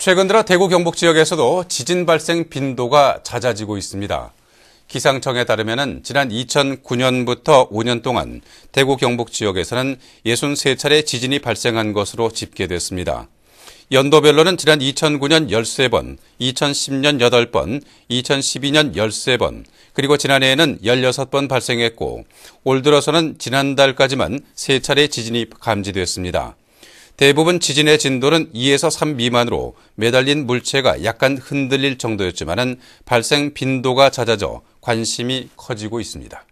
최근 들어 대구 경북 지역에서도 지진 발생 빈도가 잦아지고 있습니다. 기상청에 따르면 지난 2009년부터 5년 동안 대구 경북 지역에서는 63차례 지진이 발생한 것으로 집계됐습니다. 연도별로는 지난 2009년 13번, 2010년 8번, 2012년 13번, 그리고 지난해에는 16번 발생했고 올 들어서는 지난달까지만 3차례 지진이 감지됐습니다. 대부분 지진의 진도는 2에서 3 미만으로 매달린 물체가 약간 흔들릴 정도였지만 은 발생 빈도가 잦아져 관심이 커지고 있습니다.